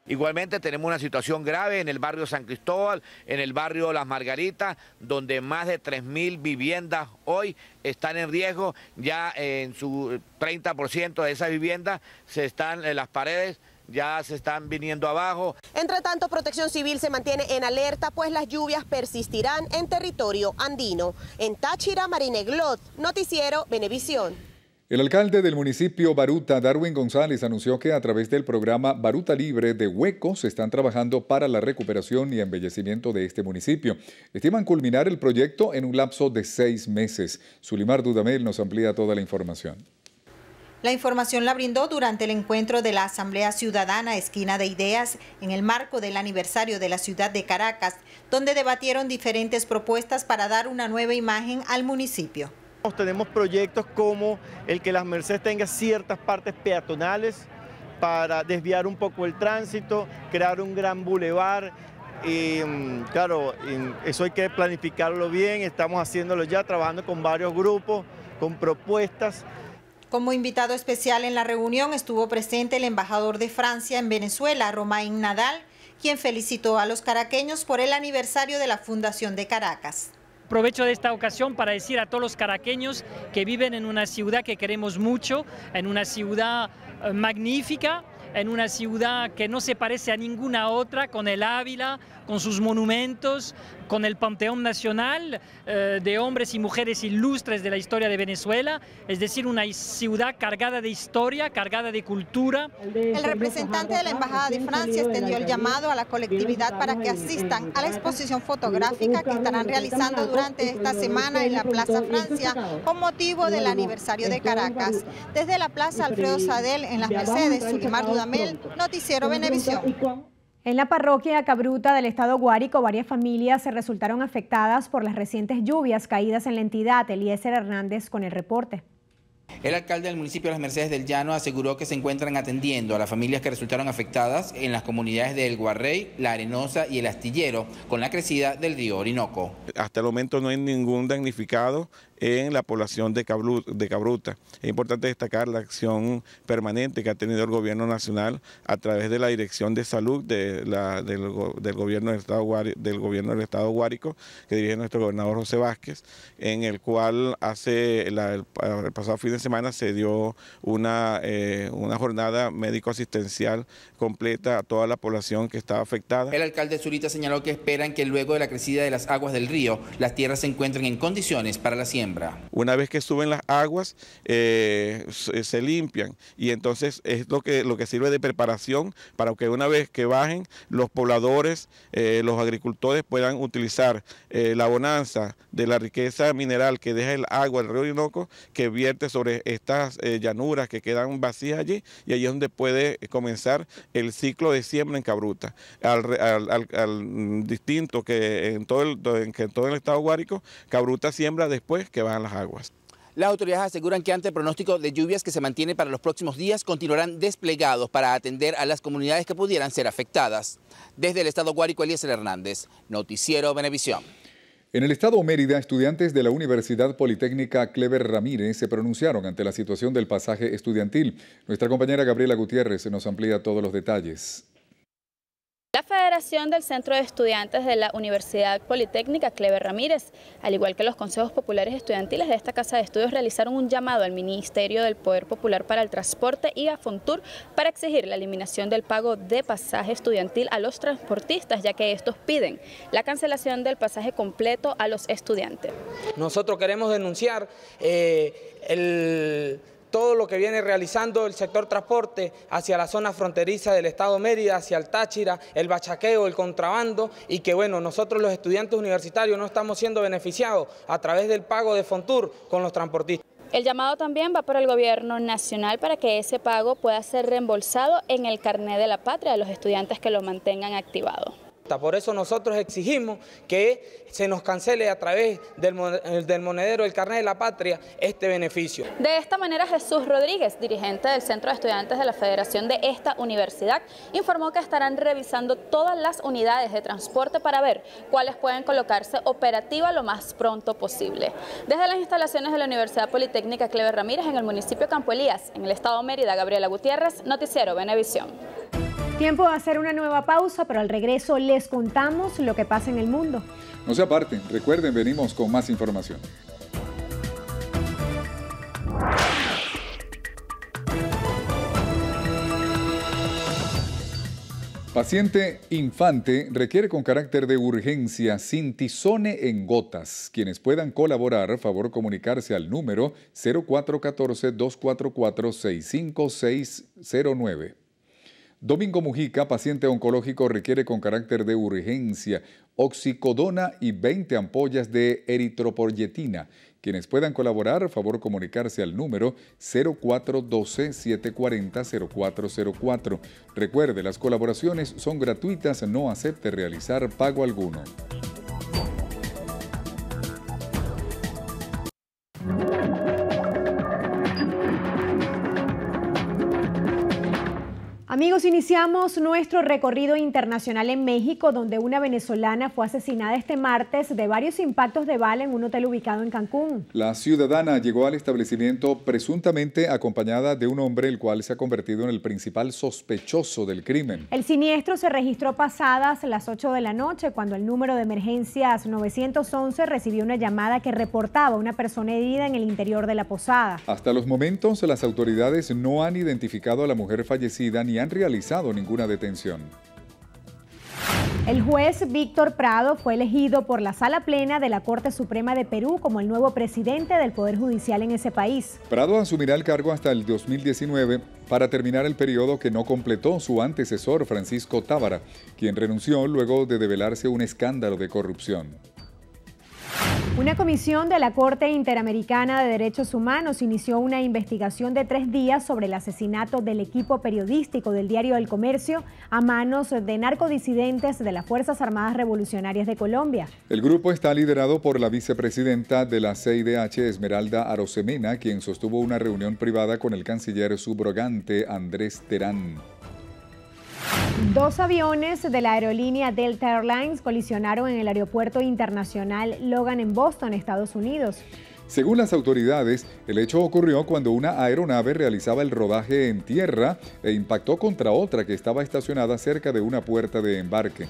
Igualmente tenemos una situación grave en el barrio San Cristóbal, en el barrio Las Margaritas, donde más de 3.000 viviendas hoy están en riesgo. Ya en su 30% de esas viviendas se están en eh, las paredes ya se están viniendo abajo. Entre tanto, Protección Civil se mantiene en alerta, pues las lluvias persistirán en territorio andino. En Táchira, Marineglot, Noticiero Benevisión. El alcalde del municipio Baruta, Darwin González, anunció que a través del programa Baruta Libre de Huecos se están trabajando para la recuperación y embellecimiento de este municipio. Estiman culminar el proyecto en un lapso de seis meses. Sulimar Dudamel nos amplía toda la información. La información la brindó durante el encuentro de la Asamblea Ciudadana Esquina de Ideas en el marco del aniversario de la ciudad de Caracas, donde debatieron diferentes propuestas para dar una nueva imagen al municipio. Tenemos proyectos como el que las Mercedes tenga ciertas partes peatonales para desviar un poco el tránsito, crear un gran bulevar. Y mm, claro, eso hay que planificarlo bien, estamos haciéndolo ya, trabajando con varios grupos, con propuestas. Como invitado especial en la reunión estuvo presente el embajador de Francia en Venezuela, Romain Nadal, quien felicitó a los caraqueños por el aniversario de la Fundación de Caracas. Aprovecho de esta ocasión para decir a todos los caraqueños que viven en una ciudad que queremos mucho, en una ciudad eh, magnífica, en una ciudad que no se parece a ninguna otra, con el Ávila, con sus monumentos, con el Panteón Nacional eh, de hombres y mujeres ilustres de la historia de Venezuela, es decir, una ciudad cargada de historia, cargada de cultura. El representante de la Embajada de Francia extendió el llamado a la colectividad para que asistan a la exposición fotográfica que estarán realizando durante esta semana en la Plaza Francia con motivo del aniversario de Caracas. Desde la Plaza Alfredo Sadel en las Mercedes, Sulimar Duda noticiero En la parroquia Cabruta del estado Guárico, varias familias se resultaron afectadas por las recientes lluvias caídas en la entidad. Eliezer Hernández con el reporte. El alcalde del municipio de Las Mercedes del Llano aseguró que se encuentran atendiendo a las familias que resultaron afectadas en las comunidades de El Guarrey, La Arenosa y El Astillero con la crecida del río Orinoco. Hasta el momento no hay ningún damnificado en la población de, Cabruta. Es importante destacar la acción permanente que ha tenido el gobierno nacional a través de la Dirección de Salud del, gobierno del, Estado, del Guárico, que dirige nuestro gobernador José Vázquez, en el cual hace el, pasado fin de semana se dio eh, una, jornada médico-asistencial completa a toda la población que estaba afectada. El alcalde Zurita señaló que esperan que luego de la crecida de las aguas del río, las tierras se encuentren en condiciones para la siembra. Una vez que suben las aguas, eh, se, limpian y entonces es lo que, lo que sirve de preparación para que una vez que bajen, los pobladores, eh, los agricultores puedan utilizar eh, la bonanza de la riqueza mineral que deja el agua del río Orinoco, que vierte sobre estas llanuras que quedan vacías allí y allí es donde puede comenzar el ciclo de siembra en Cabruta. Al, distinto que en todo el, que en todo el estado Guárico, Cabruta siembra después que bajan las aguas. Las autoridades aseguran que ante el pronóstico de lluvias que se mantiene para los próximos días, continuarán desplegados para atender a las comunidades que pudieran ser afectadas. Desde el estado Guárico, Eliezer Hernández, Noticiero Benevisión. En el estado Mérida, estudiantes de la Universidad Politécnica Clever Ramírez se pronunciaron ante la situación del pasaje estudiantil. Nuestra compañera Gabriela Gutiérrez nos amplía todos los detalles. Federación del Centro de Estudiantes de la Universidad Politécnica Clever Ramírez, al igual que los consejos populares estudiantiles de esta Casa de Estudios, realizaron un llamado al Ministerio del Poder Popular para el Transporte y a Fontur para exigir la eliminación del pago de pasaje estudiantil a los transportistas, ya que estos piden la cancelación del pasaje completo a los estudiantes. Nosotros queremos denunciar eh, el todo lo que viene realizando el sector transporte hacia la zona fronteriza del Estado Mérida, hacia el Táchira, el bachaqueo, el contrabando y que bueno, nosotros los estudiantes universitarios no estamos siendo beneficiados a través del pago de Fontur con los transportistas. El llamado también va por el gobierno nacional para que ese pago pueda ser reembolsado en el carnet de la patria de los estudiantes que lo mantengan activado. Por eso nosotros exigimos que se nos cancele a través del, monedero el carnet de la patria este beneficio. De esta manera Jesús Rodríguez, dirigente del Centro de Estudiantes de la Federación de esta universidad, informó que estarán revisando todas las unidades de transporte para ver cuáles pueden colocarse operativa lo más pronto posible. Desde las instalaciones de la Universidad Politécnica Clever Ramírez en el municipio de Campo Elías, en el estado Mérida, Gabriela Gutiérrez, Noticiero Benevisión. Tiempo de hacer una nueva pausa, pero al regreso les contamos lo que pasa en el mundo. No se aparten, recuerden, venimos con más información. Paciente infante requiere con carácter de urgencia cintisone en gotas. Quienes puedan colaborar, favor comunicarse al número 0414-244-65609. Domingo Mujica, paciente oncológico, requiere con carácter de urgencia oxicodona y 20 ampollas de eritropoyetina. Quienes puedan colaborar, favor comunicarse al número 0412-740-0404. Recuerde, las colaboraciones son gratuitas, no acepte realizar pago alguno. Amigos, iniciamos nuestro recorrido internacional en México, donde una venezolana fue asesinada este martes de varios impactos de bala en un hotel ubicado en Cancún. La ciudadana llegó al establecimiento presuntamente acompañada de un hombre, el cual se ha convertido en el principal sospechoso del crimen. El siniestro se registró pasadas las 8 de la noche, cuando el número de emergencias 911 recibió una llamada que reportaba una persona herida en el interior de la posada. Hasta los momentos, las autoridades no han identificado a la mujer fallecida ni han realizado ninguna detención. El juez Víctor Prado fue elegido por la Sala Plena de la Corte Suprema de Perú como el nuevo presidente del Poder Judicial en ese país. Prado asumirá el cargo hasta el 2019 para terminar el periodo que no completó su antecesor Francisco Tábara, quien renunció luego de develarse un escándalo de corrupción. Una comisión de la Corte Interamericana de Derechos Humanos inició una investigación de tres días sobre el asesinato del equipo periodístico del diario El Comercio a manos de narcodisidentes de las Fuerzas Armadas Revolucionarias de Colombia. El grupo está liderado por la vicepresidenta de la CIDH, Esmeralda Arosemena, quien sostuvo una reunión privada con el canciller subrogante Andrés Terán. Dos aviones de la aerolínea Delta Airlines colisionaron en el aeropuerto internacional Logan en Boston, Estados Unidos. Según las autoridades, el hecho ocurrió cuando una aeronave realizaba el rodaje en tierra e impactó contra otra que estaba estacionada cerca de una puerta de embarque.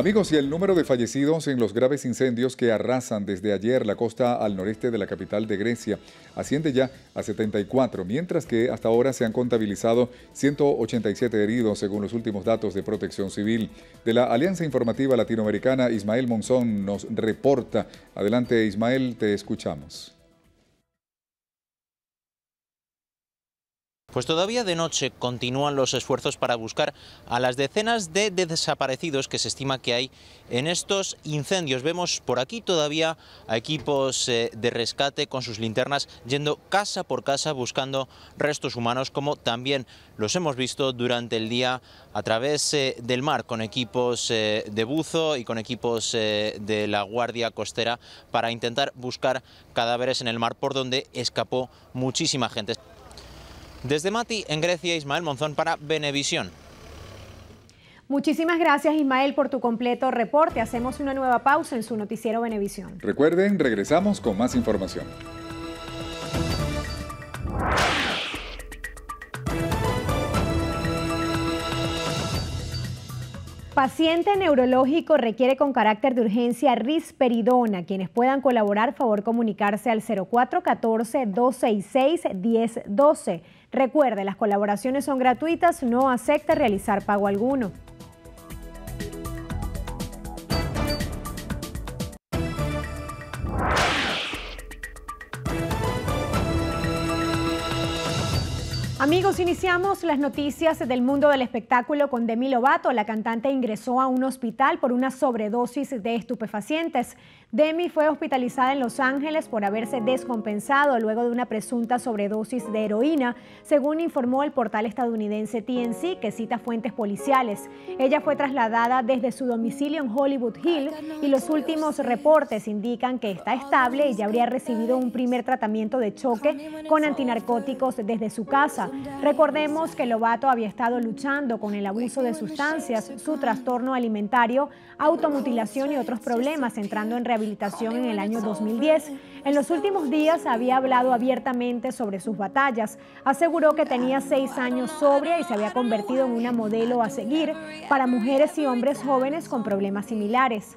Amigos, y el número de fallecidos en los graves incendios que arrasan desde ayer la costa al noreste de la capital de Grecia asciende ya a 74, mientras que hasta ahora se han contabilizado 187 heridos según los últimos datos de Protección Civil. De la Alianza Informativa Latinoamericana, Ismael Monzón nos reporta. Adelante Ismael, te escuchamos. Pues todavía de noche continúan los esfuerzos para buscar a las decenas de desaparecidos que se estima que hay en estos incendios. Vemos por aquí todavía a equipos eh, de rescate con sus linternas yendo casa por casa buscando restos humanos, como también los hemos visto durante el día a través eh, del mar, con equipos eh, de buzo y con equipos de la Guardia Costera para intentar buscar cadáveres en el mar por donde escapó muchísima gente. Desde Mati, en Grecia, Ismael Monzón para Benevisión. Muchísimas gracias Ismael por tu completo reporte. Hacemos una nueva pausa en su noticiero Benevisión. Recuerden, regresamos con más información. Paciente neurológico requiere con carácter de urgencia risperidona. Quienes puedan colaborar, favor comunicarse al 0414-266-1012. Recuerde, las colaboraciones son gratuitas, no acepta realizar pago alguno. Amigos, iniciamos las noticias del mundo del espectáculo con Demi Lovato. La cantante ingresó a un hospital por una sobredosis de estupefacientes. Demi fue hospitalizada en Los Ángeles por haberse descompensado luego de una presunta sobredosis de heroína, según informó el portal estadounidense TNC, que cita fuentes policiales. Ella fue trasladada desde su domicilio en Hollywood Hill y los últimos reportes indican que está estable y ya habría recibido un primer tratamiento de choque con antinarcóticos desde su casa. Recordemos que Lobato había estado luchando con el abuso de sustancias, su trastorno alimentario, automutilación y otros problemas, entrando en rehabilitación en el año 2010. En los últimos días había hablado abiertamente sobre sus batallas. Aseguró que tenía seis años sobria y se había convertido en una modelo a seguir para mujeres y hombres jóvenes con problemas similares.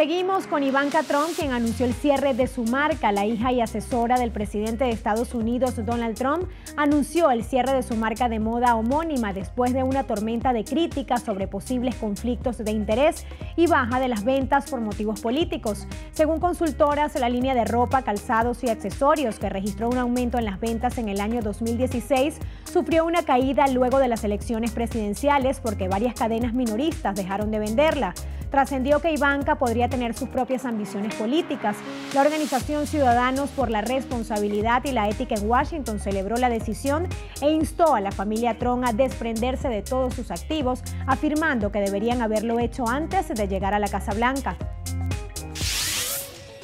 seguimos con Ivanka Trump, quien anunció el cierre de su marca. La hija y asesora del presidente de Estados Unidos, Donald Trump, anunció el cierre de su marca de moda homónima después de una tormenta de críticas sobre posibles conflictos de interés y baja de las ventas por motivos políticos. Según consultoras, la línea de ropa, calzados y accesorios, que registró un aumento en las ventas en el año 2016, sufrió una caída luego de las elecciones presidenciales porque varias cadenas minoristas dejaron de venderla trascendió que Ivanka podría tener sus propias ambiciones políticas. La organización Ciudadanos por la Responsabilidad y la Ética en Washington celebró la decisión e instó a la familia Tron a desprenderse de todos sus activos, afirmando que deberían haberlo hecho antes de llegar a la Casa Blanca.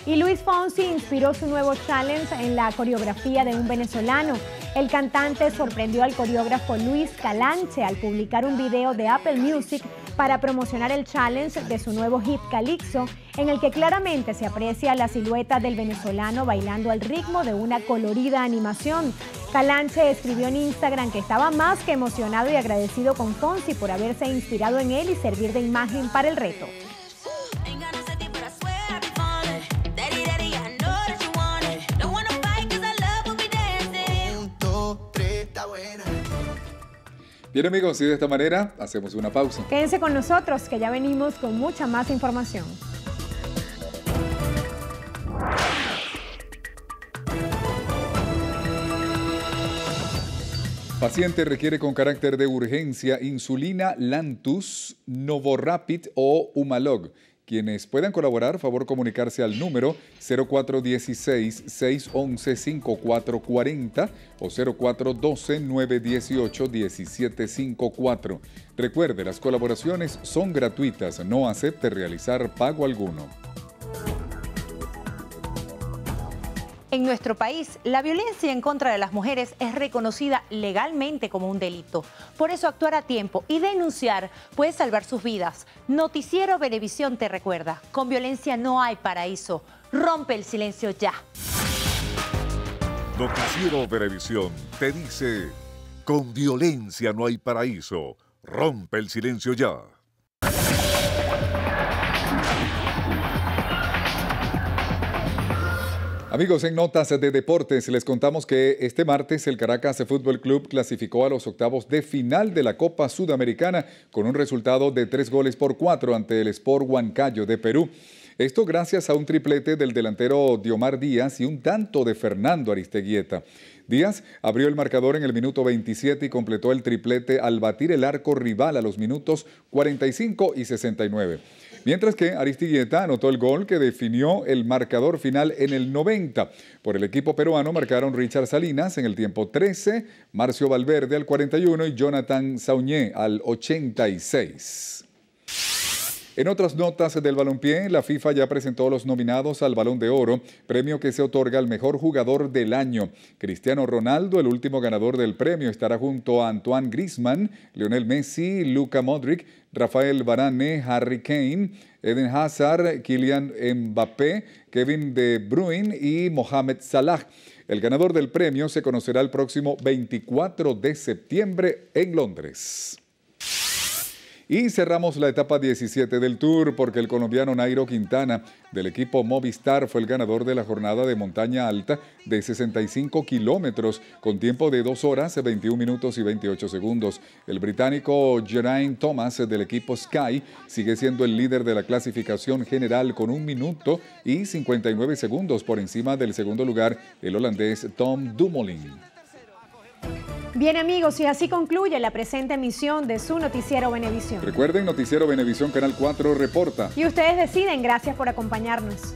Y Luis Fonsi inspiró su nuevo challenge en la coreografía de un venezolano. El cantante sorprendió al coreógrafo Luis Calanche al publicar un video de Apple Music para promocionar el challenge de su nuevo hit Calixo, en el que claramente se aprecia la silueta del venezolano bailando al ritmo de una colorida animación. Calanche escribió en Instagram que estaba más que emocionado y agradecido con Fonsi por haberse inspirado en él y servir de imagen para el reto. Bien amigos, y de esta manera hacemos una pausa. Quédense con nosotros que ya venimos con mucha más información. Paciente requiere con carácter de urgencia insulina Lantus, Novorapid o Humalog quienes puedan colaborar, favor comunicarse al número 0416-611-5440 o 0412-918-1754. Recuerde, las colaboraciones son gratuitas, no acepte realizar pago alguno. En nuestro país, la violencia en contra de las mujeres es reconocida legalmente como un delito. Por eso actuar a tiempo y denunciar puede salvar sus vidas. Noticiero Benevisión te recuerda, con violencia no hay paraíso. Rompe el silencio ya. Noticiero Benevisión te dice, con violencia no hay paraíso. Rompe el silencio ya. Amigos, en notas de deportes les contamos que este martes el Caracas Fútbol Club clasificó a los octavos de final de la Copa Sudamericana con un resultado de tres goles por cuatro ante el Sport Huancayo de Perú. Esto gracias a un triplete del delantero Diomar Díaz y un tanto de Fernando Aristeguieta. Díaz abrió el marcador en el minuto 27 y completó el triplete al batir el arco rival a los minutos 45 y 69. Mientras que Aristiguieta anotó el gol que definió el marcador final en el 90. Por el equipo peruano marcaron Richard Salinas en el tiempo 13, Marcio Valverde al 41 y Jonathan Sauñé al 86. En otras notas del balonpié, la FIFA ya presentó los nominados al Balón de Oro, premio que se otorga al mejor jugador del año. Cristiano Ronaldo, el último ganador del premio, estará junto a Antoine Griezmann, Lionel Messi, Luca Modric, Rafael Varane, Harry Kane, Eden Hazard, Kylian Mbappé, Kevin De Bruyne y Mohamed Salah. El ganador del premio se conocerá el próximo 24 de septiembre en Londres. Y cerramos la etapa 17 del Tour porque el colombiano Nairo Quintana del equipo Movistar fue el ganador de la jornada de montaña alta de 65 kilómetros con tiempo de 2 horas, 21 minutos y 28 segundos. El británico Geraint Thomas del equipo Sky sigue siendo el líder de la clasificación general con 1 minuto y 59 segundos por encima del segundo lugar el holandés Tom Dumoulin. Bien amigos, y así concluye la presente emisión de su noticiero Benevisión. Recuerden, noticiero Benevisión Canal 4 reporta. Y ustedes deciden, gracias por acompañarnos.